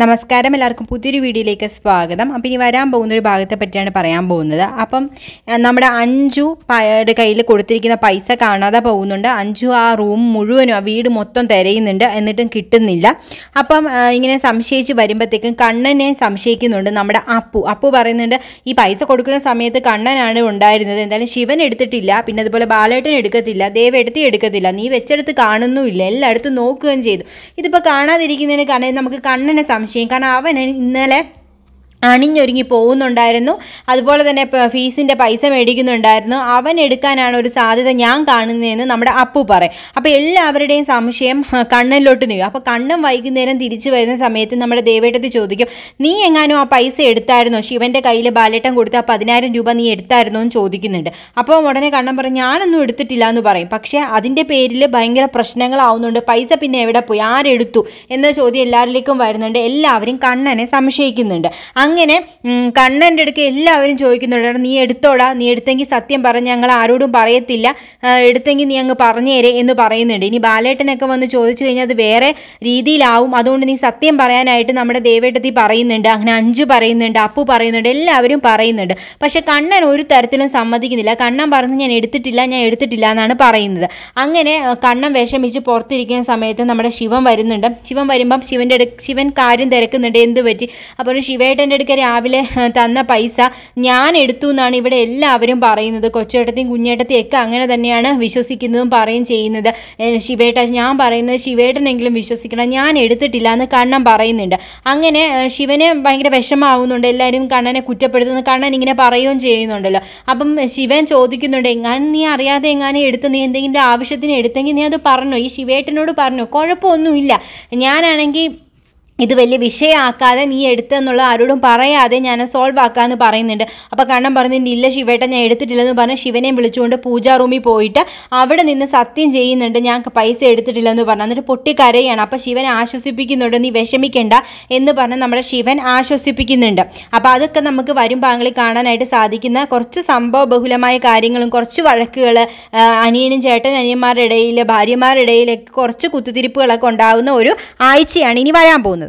നമസ്കാരം എല്ലാവർക്കും പുതിയൊരു വീഡിയോയിലേക്ക് സ്വാഗതം അപ്പോൾ ഇനി വരാൻ പോകുന്ന ഒരു ഭാഗത്തെ പറ്റിയാണ് പറയാൻ പോകുന്നത് അപ്പം നമ്മുടെ അഞ്ചു പയുടെ കയ്യിൽ കൊടുത്തിരിക്കുന്ന പൈസ കാണാതെ പോകുന്നുണ്ട് അഞ്ചു ആ റൂം മുഴുവനും ആ വീട് മൊത്തം തിരയുന്നുണ്ട് എന്നിട്ടും കിട്ടുന്നില്ല അപ്പം ഇങ്ങനെ സംശയിച്ച് വരുമ്പോഴത്തേക്കും കണ്ണനെ സംശയിക്കുന്നുണ്ട് നമ്മുടെ അപ്പു അപ്പു പറയുന്നുണ്ട് ഈ പൈസ കൊടുക്കുന്ന സമയത്ത് കണ്ണനാണ് ഉണ്ടായിരുന്നത് എന്തായാലും ശിവൻ എടുത്തിട്ടില്ല പിന്നെ അതുപോലെ ബാലേട്ടൻ എടുക്കത്തില്ല ദേവെടുത്തി എടുക്കത്തില്ല നീ വെച്ചെടുത്ത് കാണുന്നുമില്ല എല്ലായിടത്തും നോക്കുകയും ചെയ്തു ഇതിപ്പോൾ കാണാതിരിക്കുന്നതിന് കാരണം നമുക്ക് കണ്ണനെ സംശയം സംശയം കാരണം അവൻ ഇന്നലെ അണിഞ്ഞൊരുങ്ങി പോകുന്നുണ്ടായിരുന്നു അതുപോലെ തന്നെ ഫീസിൻ്റെ പൈസ മേടിക്കുന്നുണ്ടായിരുന്നു അവൻ എടുക്കാനാണ് ഒരു സാധ്യത ഞാൻ കാണുന്നതെന്ന് നമ്മുടെ അപ്പു പറയും അപ്പോൾ എല്ലാവരുടെയും സംശയം കണ്ണനിലോട്ട് നീക്കും അപ്പോൾ കണ്ണും വൈകുന്നേരം തിരിച്ചു വരുന്ന സമയത്ത് നമ്മുടെ ദേവേട്ടത്തിൽ ചോദിക്കും നീ എങ്ങാനും ആ പൈസ എടുത്തായിരുന്നോ ശിവൻ്റെ കയ്യിൽ ബാലേട്ടം ആ പതിനായിരം രൂപ നീ എടുത്തായിരുന്നോ എന്ന് ചോദിക്കുന്നുണ്ട് അപ്പോൾ ഉടനെ കണ്ണൻ പറഞ്ഞു ഞാനൊന്നും എടുത്തിട്ടില്ല എന്ന് പറയും പക്ഷേ അതിൻ്റെ പേരിൽ ഭയങ്കര പ്രശ്നങ്ങളാവുന്നുണ്ട് പൈസ പിന്നെ എവിടെ പോയി ആരെടുത്തു എന്ന ചോദ്യം എല്ലാവരിലേക്കും വരുന്നുണ്ട് എല്ലാവരും കണ്ണനെ സംശയിക്കുന്നുണ്ട് അങ്ങനെ കണ്ണൻ്റെ അടുക്ക് എല്ലാവരും ചോദിക്കുന്നുണ്ട് നീ എടുത്തോടാ നീ എടുത്തെങ്കിൽ സത്യം പറഞ്ഞ് ഞങ്ങൾ ആരോടും പറയത്തില്ല എടുത്തെങ്കിൽ നീ അങ്ങ് പറഞ്ഞേരെ എന്ന് പറയുന്നുണ്ട് ഇനി ബാലേട്ടനൊക്കെ വന്ന് ചോദിച്ചു കഴിഞ്ഞാൽ അത് വേറെ രീതിയിലാവും അതുകൊണ്ട് നീ സത്യം പറയാനായിട്ട് നമ്മുടെ ദേവേട്ടത്തിൽ പറയുന്നുണ്ട് അങ്ങനെ അഞ്ചു പറയുന്നുണ്ട് അപ്പു പറയുന്നുണ്ട് എല്ലാവരും പറയുന്നുണ്ട് പക്ഷെ കണ്ണൻ ഒരു തരത്തിലും സമ്മതിക്കുന്നില്ല കണ്ണൻ പറഞ്ഞ് ഞാൻ എടുത്തിട്ടില്ല ഞാൻ എടുത്തിട്ടില്ല എന്നാണ് പറയുന്നത് അങ്ങനെ കണ്ണൻ വിഷമിച്ച് പുറത്തിരിക്കുന്ന സമയത്ത് നമ്മുടെ ശിവൻ വരുന്നുണ്ട് ശിവൻ വരുമ്പം ശിവൻ്റെ ശിവൻ കാര്യം തിരക്കുന്നുണ്ട് എന്ത് പറ്റി അപ്പോൾ ശിവേട്ടൻ്റെ എൻ്റെ അടുക്ക രാവിലെ തന്ന പൈസ ഞാൻ എടുത്തു എന്നാണ് ഇവിടെ എല്ലാവരും പറയുന്നത് കൊച്ചേട്ടത്തെയും കുഞ്ഞേട്ടത്തെയും ഒക്കെ അങ്ങനെ തന്നെയാണ് വിശ്വസിക്കുന്നതും പറയും ചെയ്യുന്നത് ശിവേട്ട ഞാൻ പറയുന്നത് ശിവേട്ടനെങ്കിലും വിശ്വസിക്കണം ഞാൻ എടുത്തിട്ടില്ല എന്ന് കണ്ണൻ പറയുന്നുണ്ട് അങ്ങനെ ശിവനെ ഭയങ്കര വിഷമാവുന്നുണ്ട് എല്ലാവരും കണ്ണനെ കുറ്റപ്പെടുത്തുന്നു കണ്ണൻ ഇങ്ങനെ പറയുകയും ചെയ്യുന്നുണ്ടല്ലോ അപ്പം ശിവൻ ചോദിക്കുന്നുണ്ട് എങ്ങാനും നീ അറിയാതെ എങ്ങാനും എടുത്തു നീ എന്തെങ്കിലും ആവശ്യത്തിന് എടുത്തെങ്കിൽ നീ അത് പറഞ്ഞു ഈ ശിവേട്ടനോട് പറഞ്ഞു കുഴപ്പമൊന്നുമില്ല ഞാനാണെങ്കിൽ ഇത് വലിയ വിഷയമാക്കാതെ നീ എടുത്തെന്നുള്ള ആരോടും പറയാതെ ഞാൻ സോൾവ് ആക്കാമെന്ന് പറയുന്നുണ്ട് അപ്പോൾ കണ്ണൻ പറഞ്ഞിട്ട് ഇല്ല ശിവേട്ടൻ ഞാൻ എടുത്തിട്ടില്ലെന്ന് പറഞ്ഞ് ശിവനെയും വിളിച്ചുകൊണ്ട് പൂജാ റൂമിൽ പോയിട്ട് അവിടെ നിന്ന് സത്യം ചെയ്യുന്നുണ്ട് ഞാൻ പൈസ എടുത്തിട്ടില്ലെന്ന് പറഞ്ഞു എന്നിട്ട് പൊട്ടിക്കരയാണ് അപ്പോൾ ശിവൻ ആശ്വസിപ്പിക്കുന്നുണ്ട് നീ വിഷമിക്കേണ്ട എന്ന് പറഞ്ഞ് നമ്മുടെ ശിവൻ ആശ്വസിപ്പിക്കുന്നുണ്ട് അപ്പോൾ അതൊക്കെ നമുക്ക് വരും പാങ്ങളിൽ കാണാനായിട്ട് സാധിക്കുന്ന കുറച്ച് സംഭവ ബഹുലമായ കാര്യങ്ങളും കുറച്ച് വഴക്കുകൾ അനിയനും ചേട്ടൻ അനിയന്മാരുടെ ഇടയിൽ ഭാര്യമാരുടെ ഇടയിലൊക്കെ കുറച്ച് കുത്തുതിരിപ്പുകളൊക്കെ ഉണ്ടാകുന്ന ഒരു ആഴ്ചയാണ് ഇനി വരാൻ പോകുന്നത്